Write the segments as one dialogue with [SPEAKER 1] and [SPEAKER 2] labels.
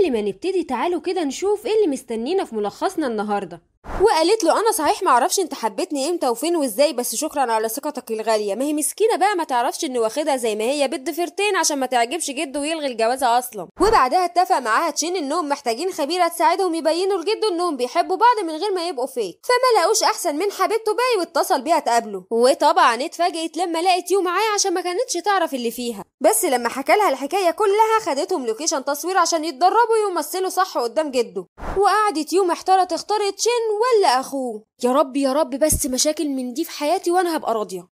[SPEAKER 1] قبل ما نبتدي تعالوا كده نشوف ايه اللي مستنينا في ملخصنا النهارده وقالت له انا صحيح ما اعرفش انت حبيتني امتى وفين وازاي بس شكرا على ثقتك الغاليه ما هي مسكينه بقى ما تعرفش ان واخدها زي ما هي بد فرتين عشان ما تعجبش جده ويلغي الجوازه اصلا وبعدها اتفق معاها تشين انهم محتاجين خبيره تساعدهم يبينوا لجده انهم بيحبوا بعض من غير ما يبقوا فيك فما لقوش احسن من حبيبته باي واتصل بيها تقابله وطبعا اتفاجئت لما لقت يو معاه عشان ما كانتش تعرف اللي فيها بس لما حكى لها الحكايه كلها خدتهم لوكيشن تصوير عشان يتدربوا يمثلوا صح قدام جده وقعدت يو محتاره تختار تشين ولا أخوه يا رب يا رب بس مشاكل من دي في حياتي وأنا هبقى راضية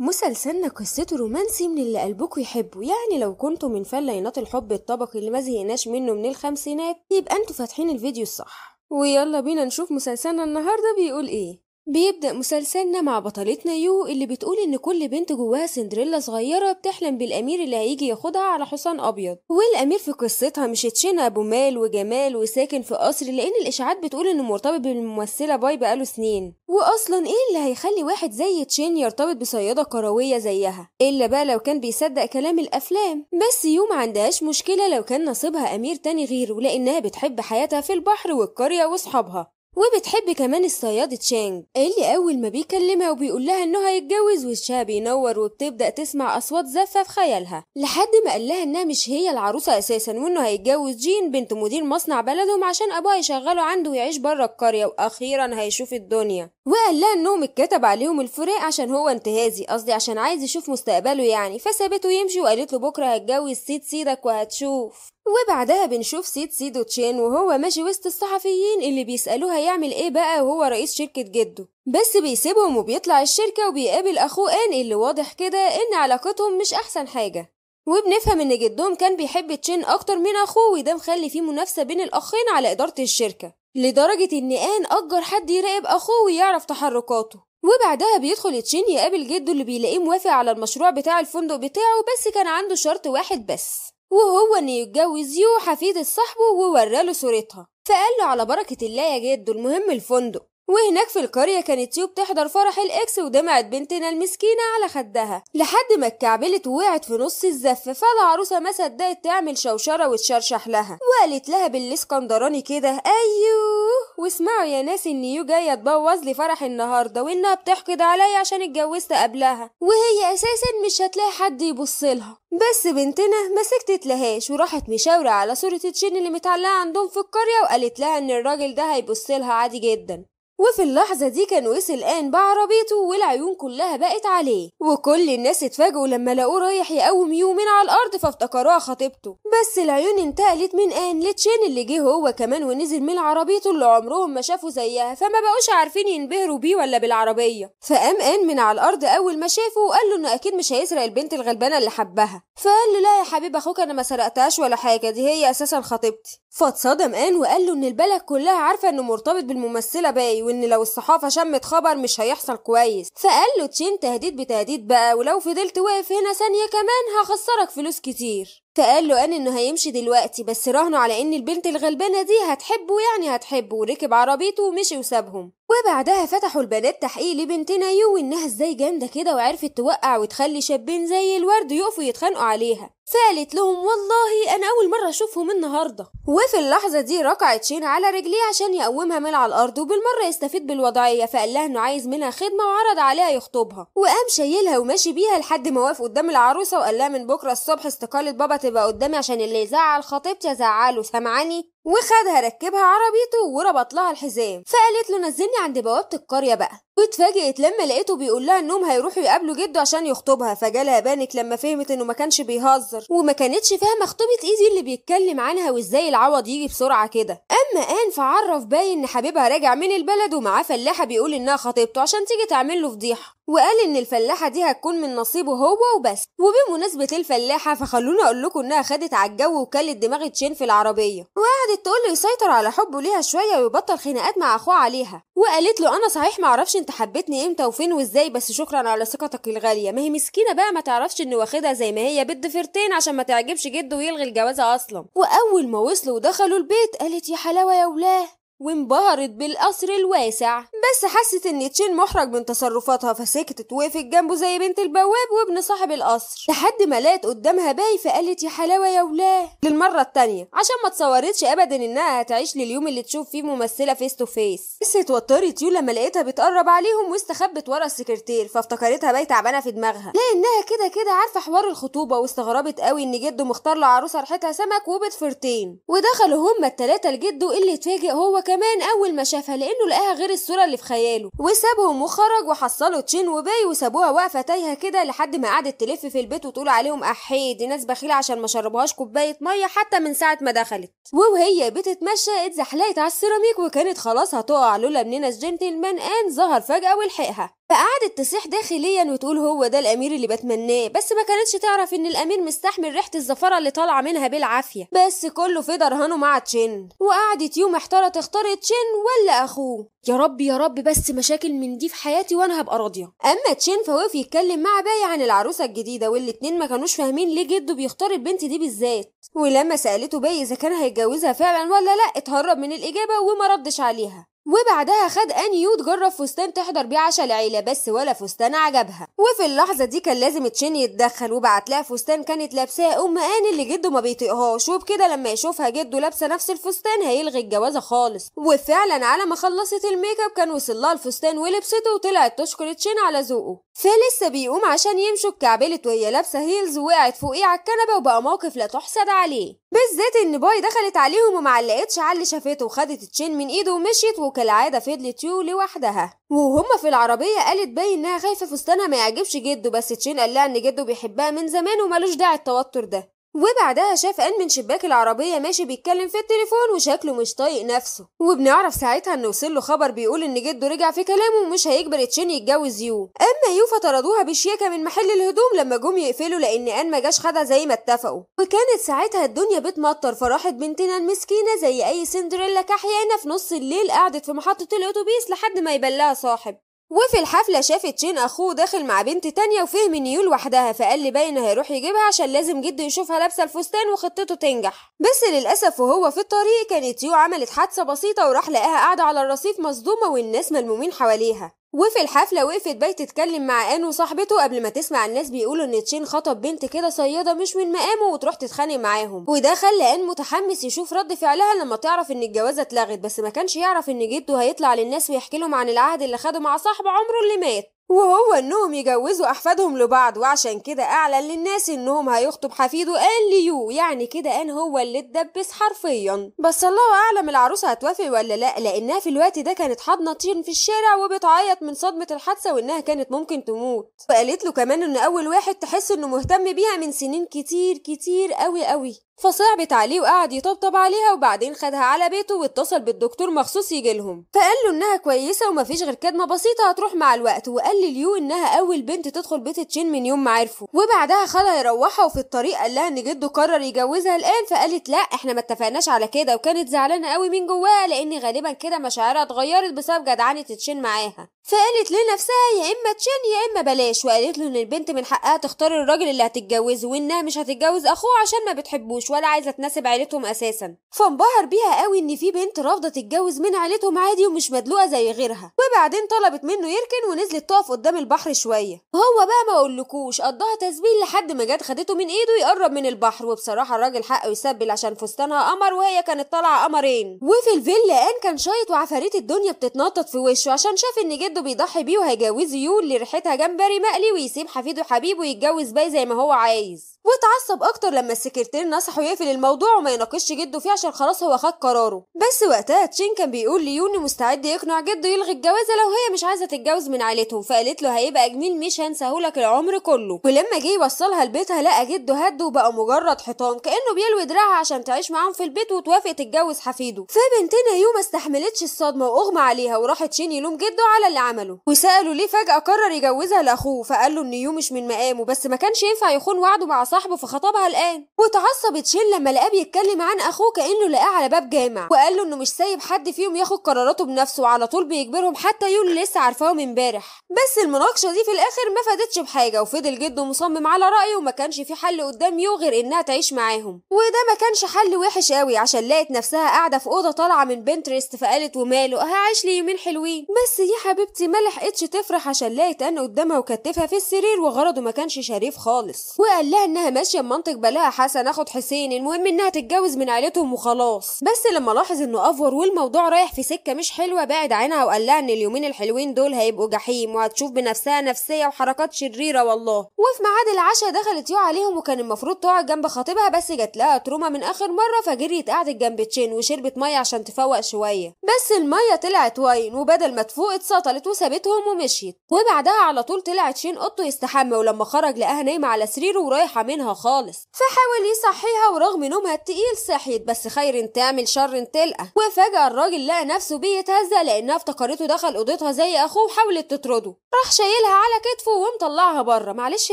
[SPEAKER 1] مسلسلنا قصته رومانسي من اللي قلبكم يحبه يعني لو كنتوا من فلينات الحب الطبقي اللي ما زهقناش منه من الخمسينات يبقى انتوا فاتحين الفيديو الصح ويلا بينا نشوف مسلسلنا النهارده بيقول ايه بيبدأ مسلسلنا مع بطلتنا يو اللي بتقول إن كل بنت جواها سندريلا صغيرة بتحلم بالأمير اللي هيجي ياخدها على حصان أبيض والأمير في قصتها مش تشينا أبو مال وجمال وساكن في قصر لأن الإشاعات بتقول إنه مرتبط بالممثلة باي بقاله سنين وأصلا إيه اللي هيخلي واحد زي تشين يرتبط بصيادة كروية زيها إلا بقى لو كان بيصدق كلام الأفلام بس يو ما عندهاش مشكلة لو كان نصيبها أمير تاني غيره لأنها بتحب حياتها في البحر والقرية وأصحابها وبتحب كمان الصياد تشانج اللي أول ما بيكلمها وبيقول لها إنه هيتجوز وشها بينور وبتبدأ تسمع أصوات زفة في خيالها لحد ما قال لها إنها مش هي العروسة أساسا وإنه هيتجوز جين بنت مدير مصنع بلدهم عشان أبوها يشغله عنده ويعيش بره القرية وأخيرا هيشوف الدنيا وقال لها انهم اتكتب عليهم الفراق عشان هو انتهازي قصدي عشان عايز يشوف مستقبله يعني فسابته يمشي وقالت له بكره هتجوز سيد سيدك وهتشوف وبعدها بنشوف سيد سيدو تشين وهو ماشي وسط الصحفيين اللي بيسألوها يعمل ايه بقى وهو رئيس شركة جده بس بيسيبهم وبيطلع الشركة وبيقابل اخوه ان اللي واضح كده ان علاقتهم مش احسن حاجة وبنفهم ان جدهم كان بيحب تشين اكتر من اخوه وده مخلي فيه منافسة بين الاخين على ادارة الشركة لدرجة إن آن أجر حد يراقب أخوه ويعرف تحركاته وبعدها بيدخل تشين يقابل جده اللي بيلاقيه موافق على المشروع بتاع الفندق بتاعه بس كان عنده شرط واحد بس وهو إنه يتجوز يو حفيدة صاحبه ووراله صورتها فقال له على بركة الله يا جدو المهم الفندق وهناك في القرية كانت سيو بتحضر فرح الإكس ودمعت بنتنا المسكينة على خدها لحد ما اتكعبلت ووقعت في نص الزفة فالعروسة ما صدقت تعمل شوشرة وتشرشح لها وقالت لها بالاسكندراني كده أيوه واسمعوا يا ناس إن يو جاية تبوظ لي فرح النهاردة وإنها بتحقد عليا عشان اتجوزت قبلها وهي أساسا مش هتلاقي حد يبصلها بس بنتنا ما سكتت لهاش وراحت مشاورة على صورة تشين اللي متعلقة عندهم في القرية وقالت لها إن الراجل ده هيبصلها عادي جدا وفي اللحظة دي كان وصل ان بعربيته والعيون كلها بقت عليه وكل الناس اتفاجئوا لما لقوه رايح يقوم يومين على الأرض فافتكروها خطيبته بس العيون انتقلت من آن لتشين اللي جه هو كمان ونزل من عربيته اللي عمرهم ما شافوا زيها فما بقوش عارفين ينبهروا بيه ولا بالعربية فقام آن من على الأرض أول ما شافه وقال له إنه أكيد مش هيسرق البنت الغلبانة اللي حبها فقال له لا يا حبيب أخوك أنا ما سرقتهاش ولا حاجة دي هي أساسا خطيبتي فاتصدم آن وقال له إن البلد كلها عارفة إنه مرتبط بالممثلة باي وإن لو الصحافة شمت خبر مش هيحصل كويس فقال له تشين تهديد بتهديد بقى ولو فضلت واقف هنا ثانية كمان هخسرك فلوس كتير فقال له أن انه هيمشي دلوقتي بس راهنوا على ان البنت الغلبانة دي هتحبه يعني هتحبه وركب عربيته ومشي وسابهم وبعدها فتحوا البنات تحقيق لبنتنا يو انها ازاي جامدة كده وعرفت توقع وتخلي شابين زي الورد يقفوا يتخانقوا عليها فقالت لهم والله انا اول مرة اشوفهم النهاردة وفي اللحظة دي ركعت شين على رجليه عشان يقومها من على الارض وبالمرة يستفيد بالوضعية فقال لها انه عايز منها خدمة وعرض عليها يخطبها وقام شايلها وماشي بيها لحد ما وقف قدام العروسة وقال لها من بكرة الصبح استقالة بابا تبقى قدامي عشان اللي يزعل خطيبتي ازعله سامعني وخدها ركبها عربيته وربط لها الحزام فقالت له نزلني عند بوابه القريه بقى واتفاجئت لما لقيته بيقول لها انهم هيروحوا يقابلوا جده عشان يخطبها فجالها بانك لما فهمت انه ما كانش بيهزر وما كانتش فاهمه خطوبه ايدي اللي بيتكلم عنها وازاي العوض يجي بسرعه كده اما ان فعرف باي ان حبيبها راجع من البلد ومعاه فلاحه بيقول انها خطيبته عشان تيجي تعمل له فضيحه وقال ان الفلاحه دي هتكون من نصيبه هو وبس وبمناسبه الفلاحه فخلوني اقول لكم انها خدت على الجو وكلت دماغ تشين في العربيه وقعدت بدأت تقوله يسيطر على حبه ليها شوية ويبطل خناقات مع أخوه عليها وقالت له أنا صحيح معرفش أنت حبيتني إمتى وفين وإزاي بس شكرا على ثقتك الغالية ما هي مسكينة بقى ما تعرفش إن واخدها زي ما هي فرتين عشان ما تعجبش جده ويلغي الجوازة أصلا وأول ما وصلوا ودخلوا البيت قالت يا حلاوة يا ولاه وانبهرت بالقصر الواسع بس حست ان تشين محرج من تصرفاتها فسكتت وقفت جنبه زي بنت البواب وابن صاحب القصر لحد ما لقت قدامها باي فقالت يا حلاوه يا ولاه للمره التانيه عشان ما تصورتش ابدا انها هتعيش لليوم اللي تشوف فيه ممثله فيس تو فيس بس اتوترت يو لما لقيتها بتقرب عليهم واستخبت ورا السكرتير فافتكرتها باي تعبانه في دماغها لانها كده كده عارفه حوار الخطوبه واستغربت قوي ان جده مختار لعروسه ريحتها سمك وبت فرتين ودخلوا هما التلاته لجده اللي اتفاجئ هو كمان اول ما شافها لانه لقاها غير الصوره اللي في خياله وسابهم وخرج وحصلوا تشين وباي وسابوها واقفه تايهه كده لحد ما قعدت تلف في البيت وتقول عليهم احي دي ناس بخيله عشان ما شربهاش كوبايه ميه حتى من ساعه ما دخلت وهي بتتمشى اتزحلقت على السيراميك وكانت خلاص هتقع لولا مننا جنتلمان ان ظهر فجاه ولحقها فقعدت تصيح داخليا وتقول هو ده الامير اللي بتمناه بس ما كانتش تعرف ان الامير مستحمل ريحه الزفره اللي طالعه منها بالعافيه بس كله في درهانه مع تشين وقعدت يوم محتاره تختار تشين ولا اخوه يا رب يا رب بس مشاكل من دي في حياتي وانا هبقى راضيه اما تشين فوقف يتكلم مع باي عن العروسه الجديده والاتنين ما كانوش فاهمين ليه جده بيختار البنت دي بالذات ولما سالته باي اذا كان هيتجوزها فعلا ولا لا اتهرب من الاجابه وما ردش عليها وبعدها خد انيو تجرب فستان تحضر بيه عشا العيله بس ولا فستان عجبها وفي اللحظه دي كان لازم تشين يتدخل وبعت لها فستان كانت لابساه ام ان اللي جده ما بيطيقهاش وبكده لما يشوفها جده لابسه نفس الفستان هيلغي الجوازه خالص وفعلا على ما خلصت الميك اب كان وصل لها الفستان ولبسته وطلعت تشكر تشين على ذوقه فلسه بيقوم عشان يمشوا اتكعبلت وهي لابسه هيلز وقعت فوقيه على الكنبه وبقى موقف لا تحسد عليه بالذات ان باي دخلت عليهم ومعلقتش على اللي شافته وخدت التشين من ايده ومشيت وكالعاده فضلت يو لوحدها وهما في العربيه قالت باي انها خايفه فستانها ما يعجبش جده بس تشين قال لها ان جده بيحبها من زمان ومالوش داعي التوتر ده وبعدها شاف آن من شباك العربية ماشي بيتكلم في التليفون وشكله مش طايق نفسه وبنعرف ساعتها إن وصله خبر بيقول إن جده رجع في كلامه ومش هيجبر تشين يتجوز يو أما يو فطردوها بشياكة من محل الهدوم لما جم يقفلوا لأن آن ما جاش خدها زي ما اتفقوا وكانت ساعتها الدنيا بتمطر فراحت بنتنا المسكينة زي أي سندريلا كحيانة في نص الليل قعدت في محطة الأتوبيس لحد ما يبلها صاحب وفي الحفلة شافت شين أخوه داخل مع بنت تانية وفهم إن يو لوحدها فقال لي باين هيروح يجيبها عشان لازم جده يشوفها لابسة الفستان وخطته تنجح بس للأسف وهو في الطريق كانت يو عملت حادثة بسيطة وراح لقاها قاعدة على الرصيف مصدومة والناس ملمومين حواليها وفي الحفلة وقفت باي تتكلم مع آن وصاحبته قبل ما تسمع الناس بيقولوا إن تشين خطب بنت كده صيادة مش من مقامه وتروح تتخانق معاهم وده خلى آن متحمس يشوف رد فعلها لما تعرف إن الجوازة اتلغت بس ما كانش يعرف إن جده هيطلع للناس ويحكي لهم عن العهد اللي خده مع صاحب عمره اللي مات وهو انهم يجوزوا احفادهم لبعض وعشان كده اعلن للناس انهم هيخطب حفيده ان ليو يعني كده ان هو اللي اتدبس حرفيا بس الله اعلم العروسه هتوافق ولا لا لانها في الوقت ده كانت حاضنه طين في الشارع وبتعيط من صدمه الحادثه وانها كانت ممكن تموت وقالت له كمان ان اول واحد تحس انه مهتم بيها من سنين كتير كتير قوي قوي فصعب عليه وقعد يطبطب عليها وبعدين خدها على بيته واتصل بالدكتور مخصوص يجيلهم فقال له انها كويسه ومفيش غير كدمه بسيطه هتروح مع الوقت وقال ليو انها اول بنت تدخل بيت تشين من يوم ما عرفه وبعدها خدها يروحها وفي الطريق قال لها ان جده قرر يجوزها الان فقالت لا احنا ما اتفقناش على كده وكانت زعلانه قوي من جواها لان غالبا كده مشاعرها اتغيرت بسبب جدعنه تشين معاها فقالت لنفسها يا اما تشين يا اما بلاش وقالت له ان البنت من حقها تختار الراجل اللي هتتجوزه وانها مش هتتجوز اخوه عشان ما بتحبوش مش ولا عايزه تناسب عيلتهم اساسا فانبهر بيها قوي ان في بنت رافضه تتجوز من عيلتهم عادي ومش مدلوقه زي غيرها وبعدين طلبت منه يركن ونزلت تقف قدام البحر شويه وهو بقى ما اقولكوش قضاها تسبيل لحد ما جت خدته من ايده يقرب من البحر وبصراحه الراجل حقه يسبل عشان فستانها قمر وهي كانت طالعه قمرين وفي الفيلا ان كان شايط وعفاريت الدنيا بتتنطط في وشه عشان شاف ان جده بيضحي بيه وهيجوزه يول اللي ريحتها جمبري مقلي ويسيب حفيده حبيبه يتجوز باي زي ما هو عايز واتعصب اكتر لما السكرتير نصحه يقفل الموضوع وما يناقشش جده فيه عشان خلاص هو خد قراره بس وقتها تشين كان بيقول ليوني مستعد يقنع جده يلغي الجوازه لو هي مش عايزه تتجوز من عيلتهم فقالت له هيبقى جميل مش هنساهولك العمر كله ولما جه يوصلها لبيتها لقى جده هد وبقى مجرد حيطان كانه بيلوي دراعها عشان تعيش معاهم في البيت وتوافق تتجوز حفيده فبنتنا يو ما استحملتش الصدمه واغمى عليها وراحت شين يلوم جده على اللي عمله وساله ليه فجاه قرر يجوزها لاخوه فقال له ان يو مش من مقامه بس ما كانش ينفع يخون وعده مع صاحبه فخطبها الآن واتعصبت شيل لما لقاه بيتكلم عن أخوه كأنه لقاه على باب جامع وقال له إنه مش سايب حد فيهم ياخد قراراته بنفسه وعلى طول بيجبرهم حتى يقول لسه عارفاه من امبارح بس المناقشة دي في الآخر ما فادتش بحاجة وفضل جده مصمم على رأيه وما كانش في حل قدام يو غير إنها تعيش معاهم وده ما كانش حل وحش قوي عشان لقت نفسها قاعدة في أوضة طالعة من بنترست فقالت وماله هعيش لي يومين حلوين بس يا حبيبتي ما لحقتش تفرح عشان لقت أن قدامها وكتفها في السرير وغرضه ما كانش شريف خالص وقال لها إن انها ماشيه بمنطق بلاها حسن اخد حسين المهم انها تتجوز من عيلتهم وخلاص بس لما لاحظ انه افور والموضوع رايح في سكه مش حلوه بعد عنها وقال لها ان اليومين الحلوين دول هيبقوا جحيم وهتشوف بنفسها نفسيه وحركات شريره والله وفي ميعاد العشاء دخلت يو عليهم وكان المفروض تقعد جنب خطيبها بس جت لها تروما من اخر مره فجريت قعدت جنب تشين وشربت ميه عشان تفوق شويه بس الميه طلعت واين وبدل ما تفوق اتسطلت وسابتهم ومشيت وبعدها على طول طلعت شين اوضته يستحمى ولما خرج لقاها نايمه على سريره ورايحه منها خالص فحاول يصحيها ورغم نومها التقيل صحيت بس خير تعمل شر تلقى وفجأة الراجل لقى نفسه بيتهزأ لأنها افتكرته دخل أوضتها زي أخوه وحاولت تطرده راح شايلها على كتفه ومطلعها بره معلش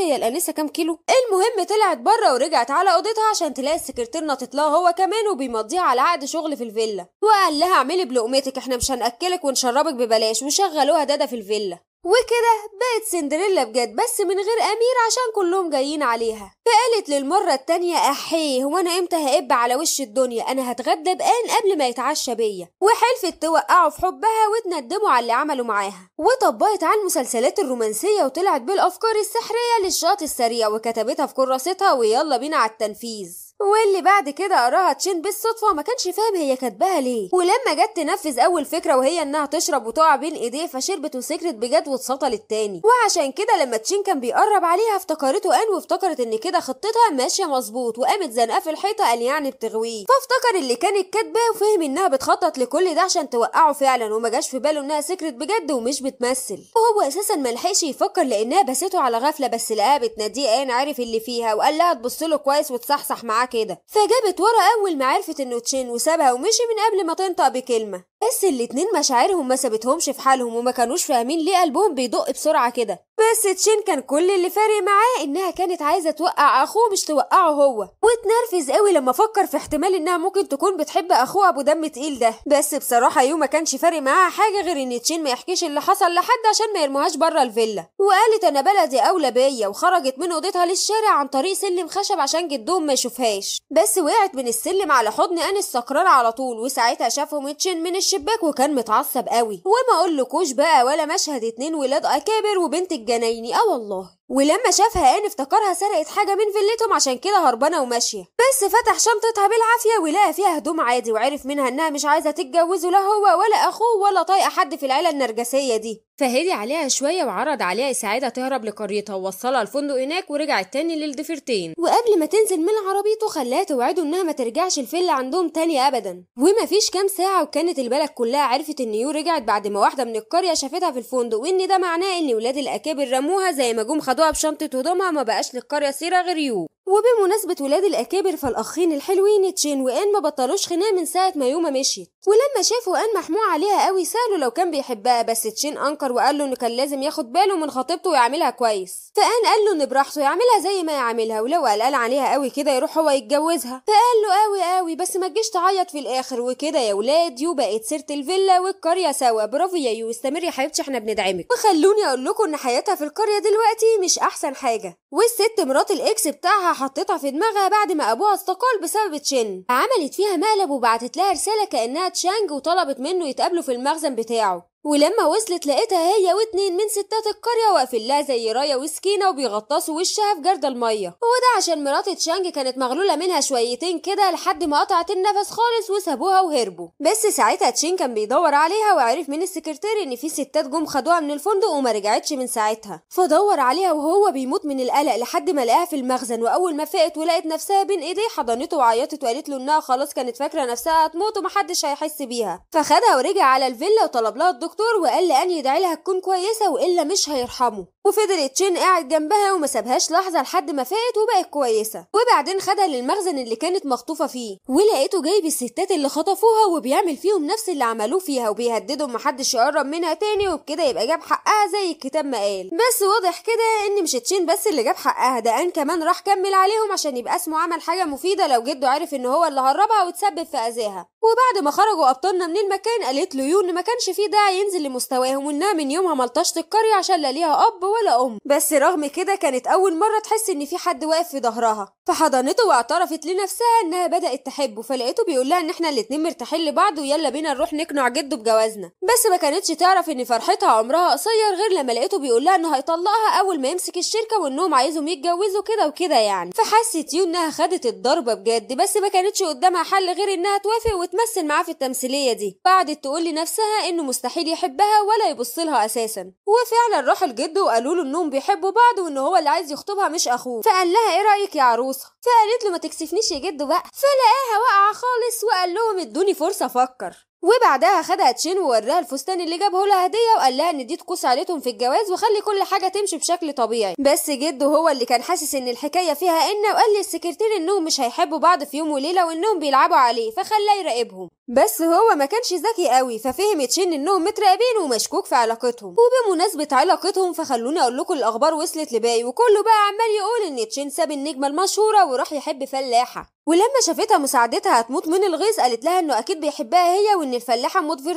[SPEAKER 1] هي الأنسة كام كيلو المهم طلعت بره ورجعت على أوضتها عشان تلاقي السكرتير ناطط لها هو كمان وبيمضيها على عقد شغل في الفيلا وقال لها اعملي بلقمتك احنا مش هنأكلك ونشربك ببلاش وشغلوها دادا في الفيلا وكده بقت سندريلا بجد بس من غير أمير عشان كلهم جايين عليها فقالت للمرة التانية أحيه هو أنا إمتى هقب على وش الدنيا أنا هتغدى بان قبل ما يتعشى بيا وحلفت توقعه في حبها وتندموا على اللي عملوا معاها وطبقت على المسلسلات الرومانسية وطلعت بالأفكار السحرية للشاط السريع وكتبتها في كراستها ويلا بينا على التنفيذ واللي بعد كده قراها تشين بالصدفة ما كانش فاهم هي كاتباها ليه ولما جت تنفذ أول فكرة وهي إنها تشرب وتقع بين إيديه فشربت وسكرت بجد واتسطلت تاني وعشان كده لما تشين كان بيقرب عليها افتكرته أن وافتكرت إن كده خطتها ماشية مظبوط وقامت زنقة في الحيطة قال يعني بتغويه فافتكر اللي كانت كاتباه وفهم إنها بتخطط لكل ده عشان توقعه فعلا وما جاش في باله إنها سكرت بجد ومش بتمثل وهو أساسا ملحقش يفكر لأنها بسته على غفلة بس لقاها بتناديه أن عرف اللي فيها وقال لها تبص له كويس وتصحصح معاه كده فجابت ورا أول ما عرفت إنه تشين وسابها ومشي من قبل ما تنطق بكلمة بس الاتنين مشاعرهم ما سابتهمش في حالهم وما كانوش فاهمين ليه قلبهم بيدق بسرعة كده بس تشين كان كل اللي فارق معاه انها كانت عايزة توقع اخوه مش توقعه هو واتنرفز قوي لما فكر في احتمال انها ممكن تكون بتحب اخوه ابو دم تقيل ده بس بصراحة يو ما كانش فارق معاها حاجة غير ان تشين ما يحكيش اللي حصل لحد عشان ما يرموهاش بره الفيلا وقالت انا بلدي اولى بيا وخرجت من اوضتها للشارع عن طريق سلم خشب عشان جدهم ما يشوفهاش بس وقعت من السلم على حضن انس سكران على طول وساعتها شافهم تشين من الشارع الشباك وكان متعصب قوي وما اقولكوش بقى ولا مشهد اتنين ولاد اكابر وبنت الجنايني اه والله ولما شافها ان افتكرها سرقت حاجة من فيلتهم عشان كده هربانة وماشية بس فتح شنطتها بالعافية ولقى فيها هدوم عادي وعرف منها انها مش عايزة تتجوزه لا هو ولا اخوه ولا طايقة حد في العيلة النرجسية دي فهدي عليها شوية وعرض عليها يساعدها تهرب لقريتها ووصلها الفندق هناك ورجعت تاني للدفرتين وقبل ما تنزل من عربيته خلاها توعده انها ما ترجعش الفيلا عندهم تاني ابدا ومفيش كام ساعة وكانت البلد كلها عرفت ان يو رجعت بعد ما واحدة من القرية شافتها في الفندق وان ده معناه ان ولاد الاكابر رموها زي ما جم خدوها بشنطة هدومها ما بقاش للقرية سيرة غير يو وبمناسبة ولاد الأكابر فالأخين الحلوين تشين وآن ما بطلوش خناقة من ساعة ما يوما مشيت ولما شافوا آن محموع عليها قوي سأله لو كان بيحبها بس تشين أنكر وقال له إنه كان لازم ياخد باله من خطيبته ويعملها كويس فآن قال له إن براحته يعملها زي ما يعملها ولو قلقان عليها قوي كده يروح هو يتجوزها فقال له قوي قوي بس ما تجيش تعيط في الآخر وكده يا ولاد يو بقت سيرة الفيلا والقرية سوا برافو يا يو استمر يا حبيبتي إحنا بندعمك وخلوني أقول لكم إن حياتها في القرية دلوقتي مش أحسن حاجة والست مرات الإكس بتاعها حطيتها في دماغها بعد ما أبوها استقال بسبب تشين عملت فيها مقلب وبعتت لها رسالة كأنها تشانج وطلبت منه يتقابلوا في المخزن بتاعه ولما وصلت لقيتها هي واتنين من ستات القرية واقفين لها زي راية وسكينة وبيغطسوا وشها في جرد المية وده عشان مرات تشانج كانت مغلولة منها شويتين كده لحد ما قطعت النفس خالص وسابوها وهربوا بس ساعتها تشين كان بيدور عليها وعرف من السكرتير ان في ستات جم خدوها من الفندق وما رجعتش من ساعتها فدور عليها وهو بيموت من القلق لحد ما لقاها في المخزن واول ما فقت ولقت نفسها بين ايديه حضنته وعيطت وقالت له انها خلاص كانت فاكرة نفسها هتموت ومحدش هيحس بيها فخدها ورجع على الفيلا وطلب لها الدكتور الدكتور وقال لأن يدعي لها تكون كويسة وإلا مش هيرحمه وفضل تشين قاعد جنبها وما سابهاش لحظة لحد ما فاقت وبقت كويسة وبعدين خدها للمخزن اللي كانت مخطوفة فيه ولقيته جايب الستات اللي خطفوها وبيعمل فيهم نفس اللي عملوه فيها وبيهددهم محدش يقرب منها تاني وبكده يبقى جاب حقها زي الكتاب ما قال بس واضح كده إن مش تشين بس اللي جاب حقها ده أن كمان راح كمل عليهم عشان يبقى اسمه عمل حاجة مفيدة لو جده عرف إن هو اللي هربها وتسبب في أذاها وبعد ما خرجوا ابطالنا من المكان قالت له يو ان ما كانش فيه داعي ينزل لمستواهم وانها من يومها ملطشت القريه عشان لا ليها اب ولا ام بس رغم كده كانت اول مره تحس ان في حد واقف في ظهرها فحضنته واعترفت لنفسها انها بدات تحبه فلقيته بيقول لها ان احنا الاتنين مرتاحين لبعض ويلا بينا نروح نقنع جده بجوازنا بس ما كانتش تعرف ان فرحتها عمرها قصير غير لما لقيته بيقول لها انه هيطلقها اول ما يمسك الشركه وانهم عايزهم يتجوزوا كده وكده يعني فحست يو انها خدت الضربه بجد بس ما كانتش قدامها حل غير انها توافق تمثل معاه في التمثيلية دي بعد تقول لنفسها انه مستحيل يحبها ولا يبص لها اساسا وفعلا راح لجده وقالوا له انهم بيحبوا بعض وان هو اللي عايز يخطبها مش اخوه فقال لها ايه رايك يا عروسه فقالت له ما تكسفنيش يا جد بقى فلقاها واقعه خالص وقال لهم ادوني فرصه افكر وبعدها خدها تشين ووراها الفستان اللي جابه لها هديه وقال لها ان دي تقوس عيلتهم في الجواز وخلي كل حاجه تمشي بشكل طبيعي بس جده هو اللي كان حاسس ان الحكايه فيها ان وقال للسكرتير انهم مش هيحبوا بعض في يوم وليله وانهم بيلعبوا عليه فخلاه يراقبهم بس هو ما كانش ذكي قوي ففهم تشين انهم متراقبين ومشكوك في علاقتهم وبمناسبه علاقتهم فخلوني اقول لكم الاخبار وصلت لباي وكله بقى عمال يقول ان تشين ساب النجمه المشهوره وراح يحب فلاحه ولما شافتها مساعدتها هتموت من الغيظ قالت لها انه اكيد بيحبها هي وان الفلاحه ام دي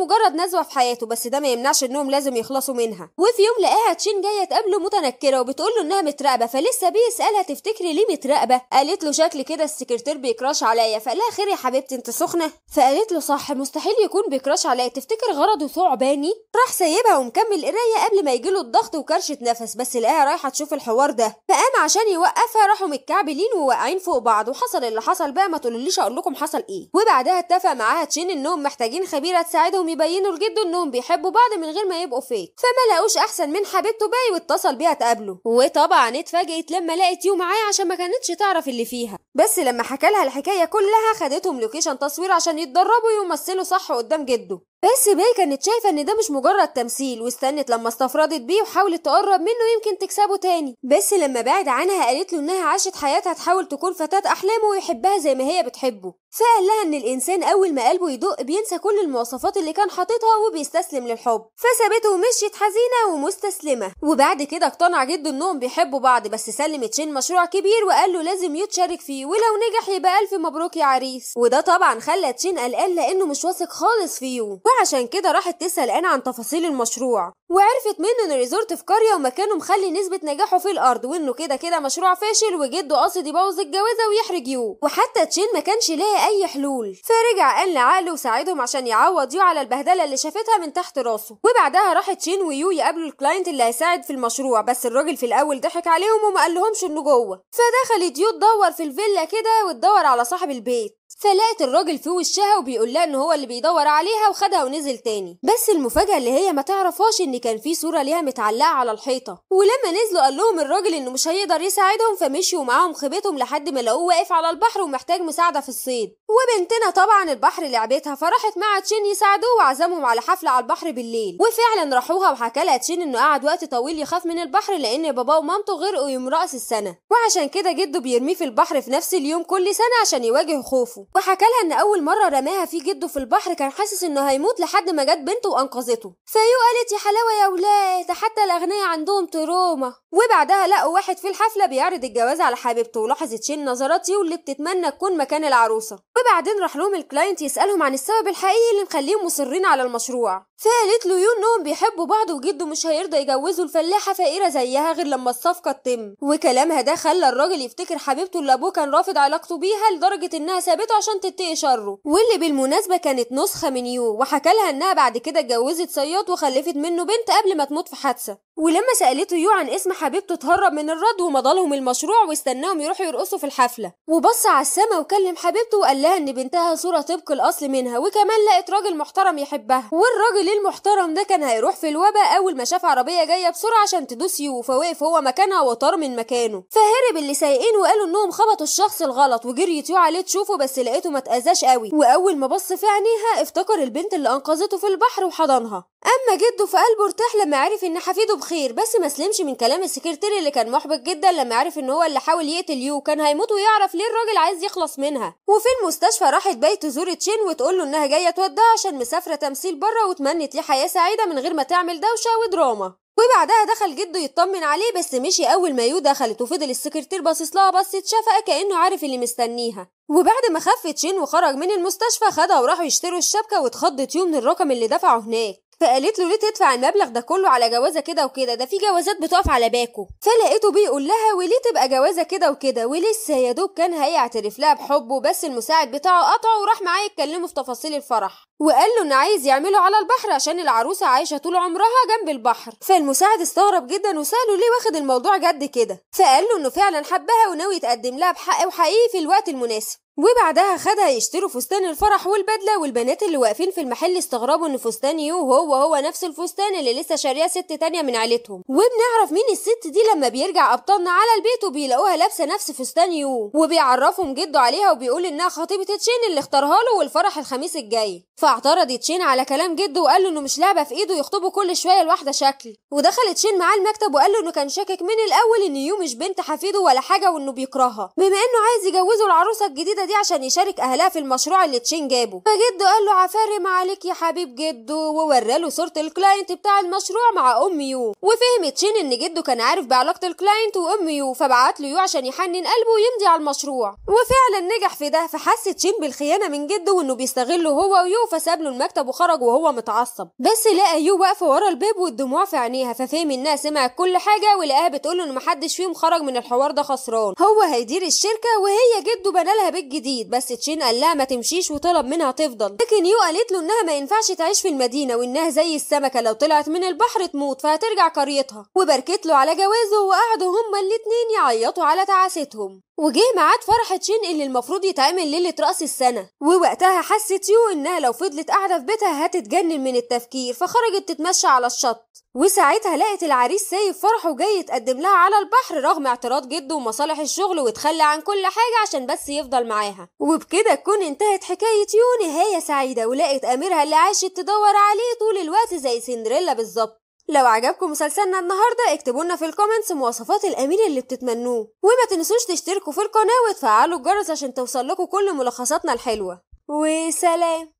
[SPEAKER 1] مجرد نزوه في حياته بس ده ما يمنعش انهم لازم يخلصوا منها وفي يوم لقاها تشين جايه تقابله متنكره وبتقول له انها متراقبه فلسه بيسالها تفتكري ليه متراقبه قالت له شكل كده السكرتير بيكراش عليا فقال لها خير يا حبيبتي انت سخنه فقالت له صح مستحيل يكون بيكراش عليا تفتكر غرضه ثعباني راح سايبها ومكمل قرايه قبل ما يجيله الضغط وكرشه نفس بس لقاها رايحه تشوف الحوار ده فقام عشان يوقفها راحوا متكعبلين وواقعين فوق بعض وحصل حصل اللي حصل بقى ما تقولوليش اقول لكم حصل ايه وبعدها اتفق معاها تشين انهم محتاجين خبيره تساعدهم يبينوا لجده انهم بيحبوا بعض من غير ما يبقوا فيك فما لقوش احسن من حبيبته باي واتصل بيها تقابله وطبعا اتفاجئت لما لقت يو معاه عشان ما كانتش تعرف اللي فيها بس لما حكى لها الحكايه كلها خدتهم لوكيشن تصوير عشان يتدربوا يمثلوا صح قدام جده بس باي كانت شايفة ان ده مش مجرد تمثيل واستنت لما استفردت بيه وحاولت تقرب منه يمكن تكسبه تاني بس لما بعد عنها قالت له انها عاشت حياتها تحاول تكون فتاة احلامه ويحبها زي ما هي بتحبه فقال لها ان الانسان اول ما قلبه يدق بينسى كل المواصفات اللي كان حاططها وبيستسلم للحب فسابته ومشيت حزينة ومستسلمة وبعد كده اقتنع جده انهم بيحبوا بعض بس سلمت شين مشروع كبير وقال له لازم يتشارك فيه ولو نجح يبقى الف مبروك يا عريس وده طبعا خلى تشين قلقان لانه مش واثق خالص فيه عشان كده راحت تسأل أنا عن تفاصيل المشروع وعرفت منه إن الريزورت في قرية ومكانه مخلي نسبة نجاحه في الأرض وإنه كده كده مشروع فاشل وجده قاصد يبوظ الجوازة ويحرج يو وحتى تشين ما كانش لاقي أي حلول فرجع قال لعقله وساعدهم عشان يعوض يو على البهدلة اللي شافتها من تحت راسه وبعدها راحت تشين ويو يقابلوا الكلاينت اللي هيساعد في المشروع بس الراجل في الأول ضحك عليهم وما قالهمش إنه جوه فدخلت يو تدور في الفيلا كده وتدور على صاحب البيت فلقت الراجل في وشها وبيقول لها ان هو اللي بيدور عليها وخدها ونزل تاني بس المفاجاه اللي هي ما تعرفهاش ان كان في صوره ليها متعلقه على الحيطه ولما نزلوا قال لهم الراجل انه مش هيقدر يساعدهم فمشيوا معاهم خيبتهم لحد ما لقوه واقف على البحر ومحتاج مساعده في الصيد وبنتنا طبعا البحر لعبتها فراحت مع تشين يساعدوه وعزمهم على حفله على البحر بالليل وفعلا راحوها وحكى لها تشين انه قعد وقت طويل يخاف من البحر لان باباه ومامته غرقوا يوم راس السنه وعشان كده جده بيرميه في البحر في نفس اليوم كل سنه عشان يواجه خوفه وحكى لها ان اول مره رماها فيه جده في البحر كان حاسس انه هيموت لحد ما جت بنته وانقذته فيو قالت يا حلاوه يا ولاد حتى الاغنياء عندهم تروما وبعدها لقوا واحد في الحفله بيعرض الجواز على حبيبته ولاحظت شين نظرات يو اللي بتتمنى تكون مكان العروسه وبعدين راح لهم الكلاينت يسالهم عن السبب الحقيقي اللي مخليهم مصرين على المشروع فقالت له يو انهم بيحبوا بعض وجده مش هيرضى يجوزوا الفلاحه فقيره زيها غير لما الصفقه تتم وكلامها ده خلى الراجل يفتكر حبيبته اللي ابوه كان رافض علاقته بيها لدرجه انها سابته مراته عشان تتقي شره واللي بالمناسبة كانت نسخة من يو وحكى لها انها بعد كده اتجوزت صياد وخلفت منه بنت قبل ما تموت في حادثة ولما سألته يو عن اسم حبيبته اتهرب من الرد ومضالهم المشروع واستناهم يروحوا يرقصوا في الحفلة وبص على السما وكلم حبيبته وقال لها ان بنتها صورة طبق الاصل منها وكمان لقت راجل محترم يحبها والراجل المحترم ده كان هيروح في الوباء اول ما شاف عربية جاية بسرعة عشان تدوس يو فوقف هو مكانها وطار من مكانه فهرب اللي سايقين وقالوا انهم خبطوا الشخص الغلط وجريت يو عليه تشوفه بس لقيته ما تأذاش قوي وأول ما بص في عينيها افتكر البنت اللي أنقذته في البحر وحضنها أما جده فقلبه ارتاح لما عرف إن حفيده بخير بس ما سلمش من كلام السكرتير اللي كان محبط جدا لما عرف إن هو اللي حاول يقتل يو كان هيموت ويعرف ليه الراجل عايز يخلص منها وفي المستشفى راحت بيت تزور تشين وتقول له إنها جاية تودعه عشان مسافرة تمثيل بره وتمنت ليه حياة سعيدة من غير ما تعمل دوشة ودراما وبعدها دخل جده يطمن عليه بس مشي اول ما يو دخلت وفضل السكرتير باصص لها بصة شفقه كانه عارف اللي مستنيها وبعد ما خفت شين وخرج من المستشفى خدها وراحوا يشتروا الشبكه واتخضت يو من الرقم اللي دفعه هناك فقالت له ليه تدفع المبلغ ده كله على جوازه كده وكده ده في جوازات بتقف على باكو فلقيته بيقول لها وليه تبقى جوازه كده وكده ولسه يا دوب كان هيعترف لها بحبه بس المساعد بتاعه قطعه وراح معاه يتكلموا في تفاصيل الفرح وقال له ان عايز يعمله على البحر عشان العروسه عايشه طول عمرها جنب البحر فالمساعد استغرب جدا وساله ليه واخد الموضوع جد كده فقال له انه فعلا حبها وناوي يتقدم لها بحق وحقيقي في الوقت المناسب وبعدها خدها يشتروا فستان الفرح والبدلة والبنات اللي واقفين في المحل استغربوا ان فستان يو هو هو نفس الفستان اللي لسه شارياه ست تانية من عيلتهم وبنعرف مين الست دي لما بيرجع ابطالنا على البيت وبيلاقوها لابسة نفس فستان يو وبيعرفهم جده عليها وبيقول انها خطيبة تشين اللي اختارها له والفرح الخميس الجاي فاعترض تشين على كلام جده وقال له انه مش لعبة في ايده يخطبوا كل شوية لواحدة شكل ودخل تشين معاه المكتب وقال له انه كان شاكك من الاول ان يو مش بنت حفيده ولا حاجة وانه بيكرهها بما انه عايز يجوزه العروسة الجديدة دي عشان يشارك أهلها في المشروع اللي تشين جابه فجده قال له عفاري عليك يا حبيب جده ووراله صورة الكلاينت بتاع المشروع مع أم يو وفهم تشين إن جده كان عارف بعلاقة الكلاينت وأم يو فبعت له يو عشان يحنن قلبه ويمضي على المشروع وفعلا نجح في ده فحس تشين بالخيانة من جده وإنه بيستغله هو ويو فساب له المكتب وخرج وهو متعصب بس لقى يو واقفة ورا الباب والدموع في عينيها ففهم إنها سمعت كل حاجة ولقاها بتقول إن محدش فيهم خرج من الحوار ده خسران هو هيدير الشركة وهي جده بنالها بيت الجديد بس تشين قال لها ما تمشيش وطلب منها تفضل لكن يو قالت له انها ما ينفعش تعيش في المدينه وانها زي السمكه لو طلعت من البحر تموت فهترجع قريتها وبركت له على جوازه وقعدوا هما الاتنين يعيطوا على تعاستهم وجه ميعاد فرح تشين اللي المفروض يتعمل ليلة رأس السنة ووقتها حست يو إنها لو فضلت قاعدة في بيتها هتتجنن من التفكير فخرجت تتمشى على الشط وساعتها لقت العريس سايب فرحه جاي يتقدم لها على البحر رغم اعتراض جده ومصالح الشغل وتخلى عن كل حاجة عشان بس يفضل معاها وبكده تكون انتهت حكاية يو نهاية سعيدة ولقت أميرها اللي عاشت تدور عليه طول الوقت زي سندريلا بالظبط لو عجبكم مسلسلنا النهاردة اكتبوا لنا في الكومنتس مواصفات الأمير اللي بتتمنوه وما تنسوش تشتركوا في القناة وتفعلوا الجرس عشان توصل لكم كل ملخصاتنا الحلوة وسلام